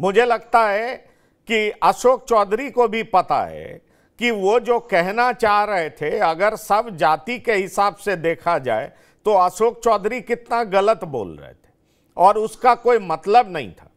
मुझे लगता है कि अशोक चौधरी को भी पता है कि वो जो कहना चाह रहे थे अगर सब जाति के हिसाब से देखा जाए तो अशोक चौधरी कितना गलत बोल रहे थे और उसका कोई मतलब नहीं था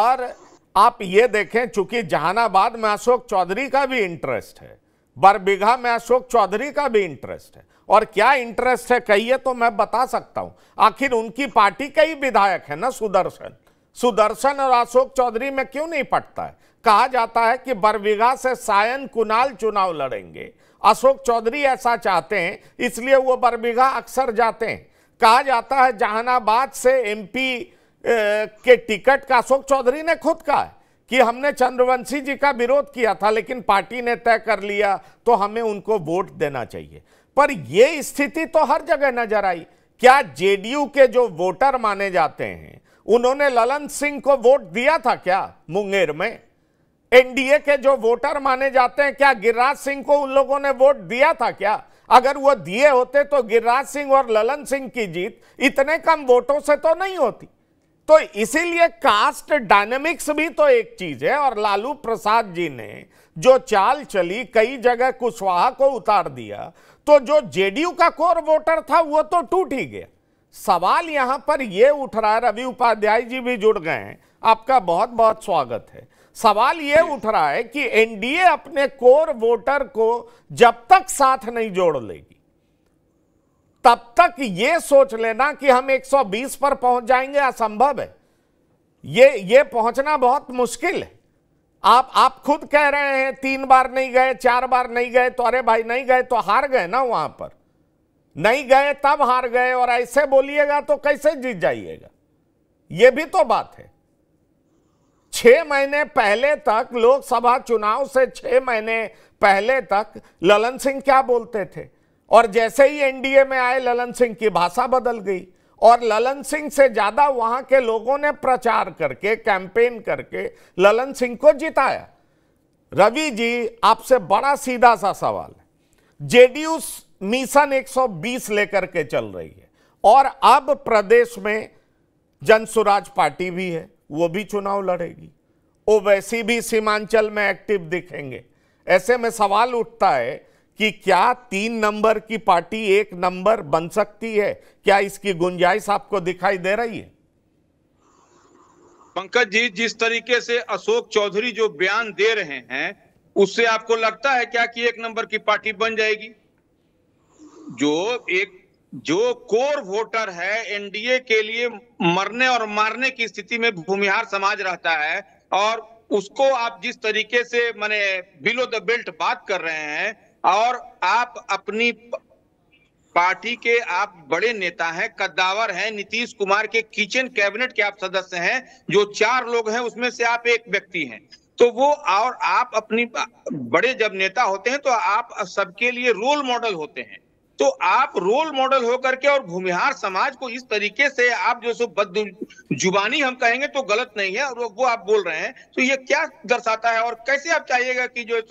और आप ये देखें चूंकि जहानाबाद में अशोक चौधरी का भी इंटरेस्ट है बरबीघा में अशोक चौधरी का भी इंटरेस्ट है और क्या इंटरेस्ट है कहिए तो मैं बता सकता हूं आखिर उनकी पार्टी कई ही विधायक है ना सुदर्शन सुदर्शन और अशोक चौधरी में क्यों नहीं पटता है कहा जाता है कि बरबीघा से सायन कुनाल चुनाव लड़ेंगे अशोक चौधरी ऐसा चाहते हैं इसलिए वो बरबीघा अक्सर जाते हैं कहा जाता है जहानाबाद से एमपी के टिकट का अशोक चौधरी ने खुद कहा कि हमने चंद्रवंशी जी का विरोध किया था लेकिन पार्टी ने तय कर लिया तो हमें उनको वोट देना चाहिए पर यह स्थिति तो हर जगह नजर आई क्या जेडीयू के जो वोटर माने जाते हैं उन्होंने ललन सिंह को वोट दिया था क्या मुंगेर में एनडीए के जो वोटर माने जाते हैं क्या गिरिराज सिंह को उन लोगों ने वोट दिया था क्या अगर वो दिए होते तो गिरिराज सिंह और ललन सिंह की जीत इतने कम वोटों से तो नहीं होती तो इसीलिए कास्ट डायनेमिक्स भी तो एक चीज है और लालू प्रसाद जी ने जो चाल चली कई जगह कुशवाहा को उतार दिया तो जो जेडीयू का कोर वोटर था वो तो टूट ही गया सवाल यहां पर यह उठ रहा है रवि उपाध्याय जी भी जुड़ गए हैं आपका बहुत बहुत स्वागत है सवाल यह उठ रहा है कि एनडीए अपने कोर वोटर को जब तक साथ नहीं जोड़ लेगी तब तक यह सोच लेना कि हम 120 पर पहुंच जाएंगे असंभव है ये ये पहुंचना बहुत मुश्किल है आप आप खुद कह रहे हैं तीन बार नहीं गए चार बार नहीं गए तो अरे भाई नहीं गए तो हार गए ना वहां पर नहीं गए तब हार गए और ऐसे बोलिएगा तो कैसे जीत जाइएगा यह भी तो बात है छह महीने पहले तक लोकसभा चुनाव से छह महीने पहले तक ललन सिंह क्या बोलते थे और जैसे ही एनडीए में आए ललन सिंह की भाषा बदल गई और ललन सिंह से ज्यादा वहां के लोगों ने प्रचार करके कैंपेन करके ललन सिंह को जिताया रवि जी आपसे बड़ा सीधा सा सवाल है जेडीयू मिशन 120 लेकर के चल रही है और अब प्रदेश में जनसुराज पार्टी भी है वो भी चुनाव लड़ेगी वो वैसी भी सीमांचल में एक्टिव दिखेंगे ऐसे में सवाल उठता है कि क्या तीन नंबर की पार्टी एक नंबर बन सकती है क्या इसकी गुंजाइश आपको दिखाई दे रही है पंकज जी जिस तरीके से अशोक चौधरी जो बयान दे रहे हैं उससे आपको लगता है क्या कि एक नंबर की पार्टी बन जाएगी जो एक जो कोर वोटर है एनडीए के लिए मरने और मारने की स्थिति में भूमिहार समाज रहता है और उसको आप जिस तरीके से मैंने बिलो द बेल्ट बात कर रहे हैं और आप अपनी पार्टी के आप बड़े नेता हैं कद्दावर हैं नीतीश कुमार के किचन कैबिनेट के आप सदस्य हैं जो चार लोग हैं उसमें से आप एक व्यक्ति हैं तो वो और आप अपनी बड़े जब नेता होते हैं तो आप सबके लिए रोल मॉडल होते हैं तो आप रोल मॉडल होकर के और भूमिहार समाज को इस तरीके से आप जो सो बद जुबानी हम कहेंगे तो गलत नहीं है और वो आप बोल रहे हैं तो ये क्या दर्शाता है और कैसे आप चाहिएगा कि जो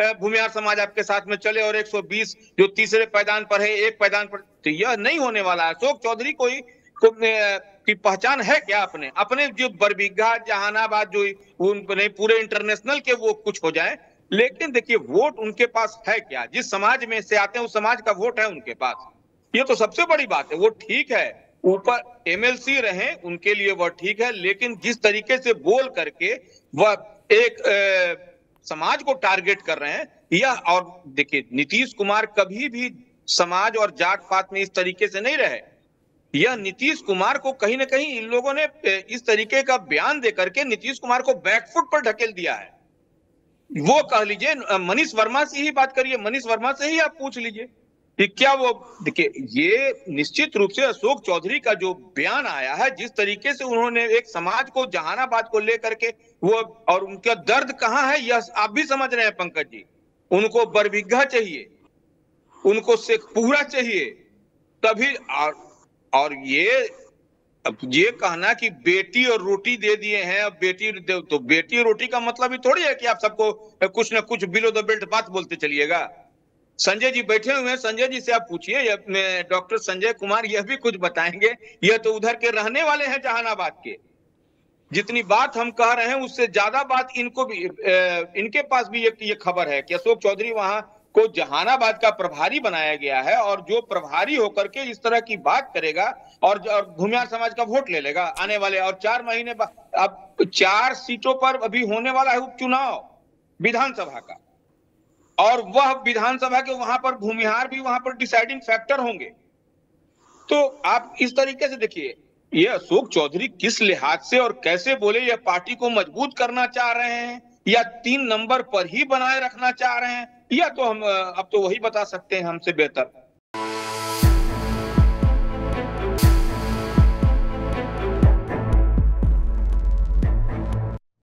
है भूमिहार समाज आपके साथ में चले और 120 जो तीसरे पैदान पर है एक पैदान पर तो यह नहीं होने वाला है अशोक चौधरी को ही को, की पहचान है क्या अपने अपने जो बरबीघा जहानाबाद जो उन पूरे इंटरनेशनल के वो कुछ हो जाए लेकिन देखिए वोट उनके पास है क्या जिस समाज में से आते हैं उस समाज का वोट है उनके पास ये तो सबसे बड़ी बात है वो ठीक है ऊपर एमएलसी रहे उनके लिए वह ठीक है लेकिन जिस तरीके से बोल करके वह एक ए, समाज को टारगेट कर रहे हैं यह और देखिए नीतीश कुमार कभी भी समाज और जाट पात में इस तरीके से नहीं रहे यह नीतीश कुमार को कहीं ना कहीं इन लोगों ने इस तरीके का बयान देकर के नीतीश कुमार को बैकफुट पर ढकेल दिया है वो कह लीजिए मनीष वर्मा से ही बात करिए मनीष वर्मा से ही आप पूछ लीजिए कि क्या वो देखिए ये निश्चित रूप से अशोक चौधरी का जो बयान आया है जिस तरीके से उन्होंने एक समाज को जहानाबाद को लेकर के वो और उनका दर्द कहाँ है यह आप भी समझ रहे हैं पंकज जी उनको बरबिघा चाहिए उनको शेखपुरा चाहिए तभी और, और ये अब ये कहना कि बेटी और रोटी दे दिए हैं अब बेटी तो बेटी रोटी का मतलब ही थोड़ी है कि आप सबको कुछ ना कुछ बिलो द बेल्ट बात बोलते चलिएगा संजय जी बैठे हुए हैं संजय जी से आप पूछिए डॉक्टर संजय कुमार यह भी कुछ बताएंगे यह तो उधर के रहने वाले हैं जहानाबाद के जितनी बात हम कह रहे हैं उससे ज्यादा बात इनको भी इनके पास भी ये खबर है कि अशोक चौधरी वहां को जहानाबाद का प्रभारी बनाया गया है और जो प्रभारी होकर के इस तरह की बात करेगा और, घुमियार समाज का वोट ले लेगा आने वाले और चार महीने अब चार सीटों पर अभी होने वाला है उपचुनाव विधानसभा का और वह विधानसभा के वहां पर भूमिहार भी वहां पर डिसाइडिंग फैक्टर होंगे तो आप इस तरीके से देखिए ये अशोक चौधरी किस लिहाज से और कैसे बोले यह पार्टी को मजबूत करना चाह रहे हैं या तीन नंबर पर ही बनाए रखना चाह रहे हैं या तो हम अब तो वही बता सकते हैं हमसे बेहतर